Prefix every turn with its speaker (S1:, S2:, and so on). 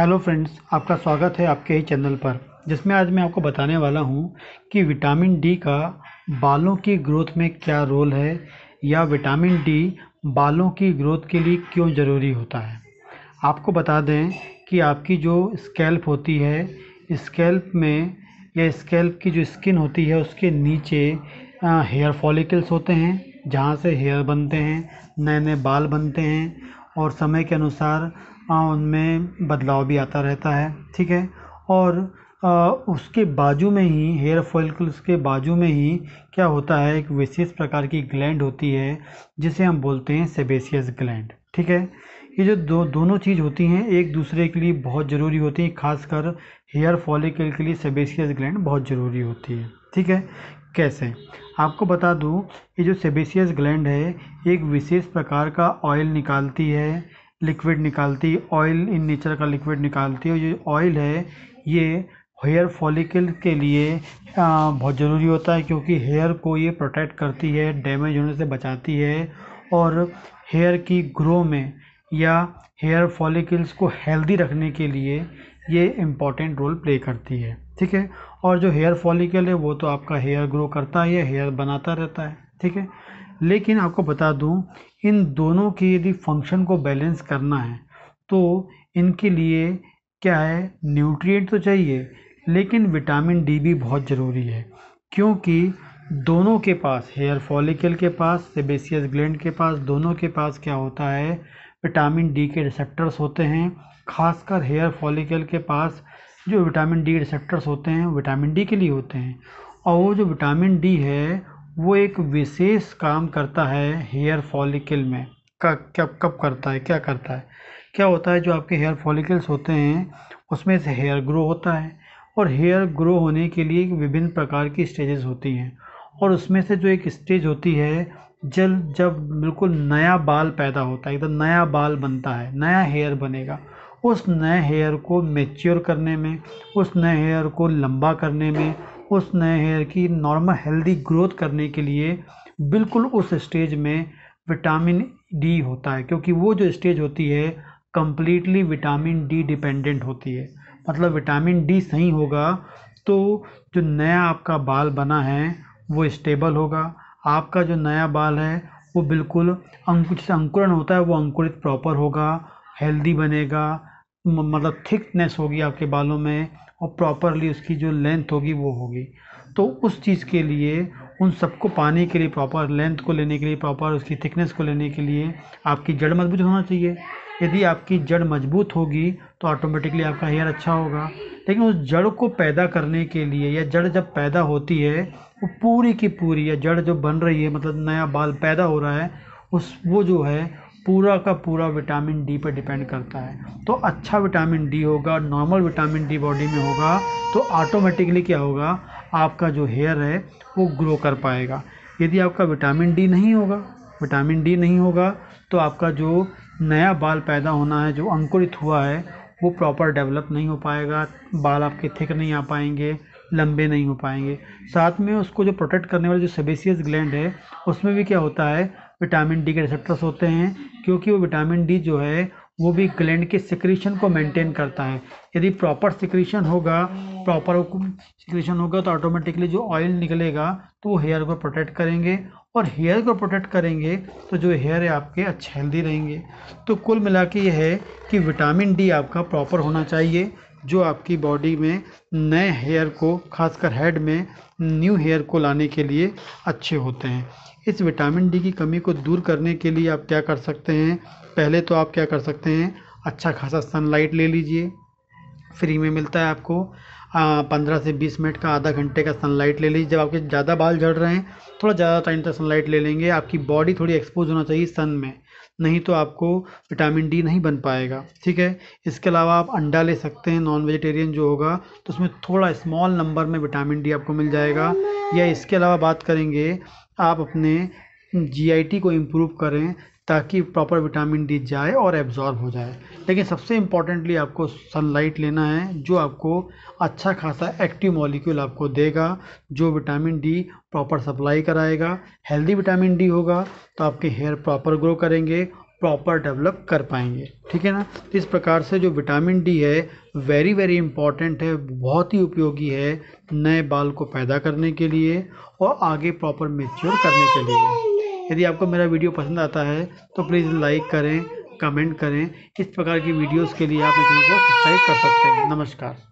S1: hello friends आपका स्वागत है आपके ही चैनल पर जिसमें आज मैं आपको बताने वाला हूं कि विटामिन डी का बालों की ग्रोथ में क्या रोल है या विटामिन डी बालों की ग्रोथ के लिए क्यों ज़रूरी होता है आपको बता दें कि आपकी जो स्कैल्प होती है स्कैल्प में या स्कैल्प की जो स्किन होती है उसके नीचे हेयर फॉलिकल्स होते हैं जहाँ से हेयर बनते हैं नए नए बाल बनते हैं और समय के अनुसार उनमें बदलाव भी आता रहता है ठीक है और उसके बाजू में ही हेयर फॉलिकल्स के बाजू में ही क्या होता है एक विशेष प्रकार की ग्लैंड होती है जिसे हम बोलते हैं सेबेसियस ग्लैंड ठीक है ये जो दो दोनों चीज़ होती हैं एक दूसरे के लिए बहुत ज़रूरी होती हैं खासकर हेयर फॉलिकल के लिए सेबेसियस ग्लैंड बहुत ज़रूरी होती है ठीक है कैसे आपको बता दूँ ये जो सेबेसियस ग्लैंड है एक विशेष प्रकार का ऑयल निकालती है लिक्विड निकालती है ऑयल इन नेचर का लिक्विड निकालती है और ये ऑयल है ये हेयर फॉलिकल के लिए बहुत ज़रूरी होता है क्योंकि हेयर को ये प्रोटेक्ट करती है डैमेज होने से बचाती है और हेयर की ग्रो में या हेयर फॉलिकल्स को हेल्दी रखने के लिए ये इम्पॉर्टेंट रोल प्ले करती है ठीक है और जो हेयर फॉलिकल है वो तो आपका हेयर ग्रो करता है हेयर बनाता रहता है ठीक है लेकिन आपको बता दूं इन दोनों के यदि फंक्शन को बैलेंस करना है तो इनके लिए क्या है न्यूट्रिएंट तो चाहिए लेकिन विटामिन डी भी बहुत ज़रूरी है क्योंकि दोनों के पास हेयर फॉलिकल के पास सेबेसियस ग्लैंड के पास दोनों के पास क्या होता है विटामिन डी के रिसेप्टर्स होते हैं खासकर हेयर फॉलिकल के पास जो विटामिन डी रिसेप्टर्स होते हैं विटामिन डी के लिए होते हैं और वो जो विटामिन डी है वो एक विशेष काम करता है हेयर फॉलिकल में कब कब कब करता है क्या करता है क्या होता है जो आपके हेयर फॉलिकल्स होते हैं उसमें से हेयर ग्रो होता है और हेयर ग्रो होने के लिए विभिन्न प्रकार की स्टेजेस होती हैं और उसमें से जो एक स्टेज होती है जल जब बिल्कुल नया बाल पैदा होता है एकदम तो नया बाल बनता है नया हेयर बनेगा उस नए हेयर को मेच्योर करने में उस नए हेयर को लंबा करने में उस नए हेयर की नॉर्मल हेल्दी ग्रोथ करने के लिए बिल्कुल उस स्टेज में विटामिन डी होता है क्योंकि वो जो स्टेज होती है कम्प्लीटली विटामिन डी डिपेंडेंट होती है मतलब विटामिन डी सही होगा तो जो नया आपका बाल बना है वो स्टेबल होगा आपका जो नया बाल है वो बिल्कुल अंकुश अंकुरण होता है वो अंकुरित प्रॉपर होगा हेल्दी बनेगा मतलब थिकनेस होगी आपके बालों में और प्रॉपरली उसकी जो लेंथ होगी वो होगी तो उस चीज़ के लिए उन सबको पाने के लिए प्रॉपर लेंथ को लेने के लिए प्रॉपर उसकी थिकनेस को लेने के लिए आपकी जड़ मजबूत होना चाहिए यदि आपकी जड़ मजबूत होगी तो ऑटोमेटिकली आपका हेयर अच्छा होगा लेकिन उस जड़ को पैदा करने के लिए या जड़ जब पैदा होती है वो पूरी की पूरी या जड़ जो बन रही है मतलब नया बाल पैदा हो रहा है उस वो जो है पूरा का पूरा विटामिन डी पर डिपेंड करता है तो अच्छा विटामिन डी होगा नॉर्मल विटामिन डी बॉडी में होगा तो ऑटोमेटिकली क्या होगा आपका जो हेयर है वो ग्रो कर पाएगा यदि आपका विटामिन डी नहीं होगा विटामिन डी नहीं होगा तो आपका जो नया बाल पैदा होना है जो अंकुरित हुआ है वो प्रॉपर डेवलप नहीं हो पाएगा बाल आपके थिक नहीं आ पाएंगे लंबे नहीं हो पाएंगे साथ में उसको जो प्रोटेक्ट करने वाला जो सेबेसियस ग्लैंड है उसमें भी क्या होता है विटामिन डी के रिसेप्टर्स होते हैं क्योंकि वो विटामिन डी जो है वो भी ग्लैंड के सिक्रीशन को मेंटेन करता है यदि प्रॉपर सिक्रीशन होगा प्रॉपर सिक्रीशन होगा तो ऑटोमेटिकली जो ऑयल निकलेगा तो वो हेयर को प्रोटेक्ट करेंगे और हेयर को प्रोटेक्ट करेंगे तो जो हेयर है आपके अच्छे हेल्दी रहेंगे तो कुल मिला के ये है कि विटामिन डी आपका प्रॉपर होना चाहिए जो आपकी बॉडी में नए हेयर को खासकर हेड में न्यू हेयर को लाने के लिए अच्छे होते हैं इस विटामिन डी की कमी को दूर करने के लिए आप क्या कर सकते हैं पहले तो आप क्या कर सकते हैं अच्छा खासा सनलाइट ले लीजिए फ्री में मिलता है आपको पंद्रह से बीस मिनट का आधा घंटे का सनलाइट ले लीजिए जब आपके ज़्यादा बाल झड़ रहे हैं थोड़ा ज़्यादा टाइम तक सनलाइट ले लेंगे आपकी बॉडी थोड़ी एक्सपोज होना चाहिए सन में नहीं तो आपको विटामिन डी नहीं बन पाएगा ठीक है इसके अलावा आप अंडा ले सकते हैं नॉन वेजिटेरियन जो होगा तो उसमें थोड़ा स्मॉल नंबर में विटामिन डी आपको मिल जाएगा या इसके अलावा बात करेंगे आप अपने जीआईटी को इम्प्रूव करें ताकि प्रॉपर विटामिन डी जाए और एब्जॉर्ब हो जाए लेकिन सबसे इम्पॉर्टेंटली आपको सनलाइट लेना है जो आपको अच्छा खासा एक्टिव मॉलिक्यूल आपको देगा जो विटामिन डी प्रॉपर सप्लाई कराएगा हेल्दी विटामिन डी होगा तो आपके हेयर प्रॉपर ग्रो करेंगे प्रॉपर डेवलप कर पाएंगे ठीक है ना तो इस प्रकार से जो विटामिन डी है वेरी वेरी इम्पॉर्टेंट है बहुत ही उपयोगी है नए बाल को पैदा करने के लिए और आगे प्रॉपर मेच्योर करने के लिए यदि आपको मेरा वीडियो पसंद आता है तो प्लीज़ लाइक करें कमेंट करें इस प्रकार की वीडियोस के लिए आप मेरे चैनल को सब्सक्राइब कर सकते हैं नमस्कार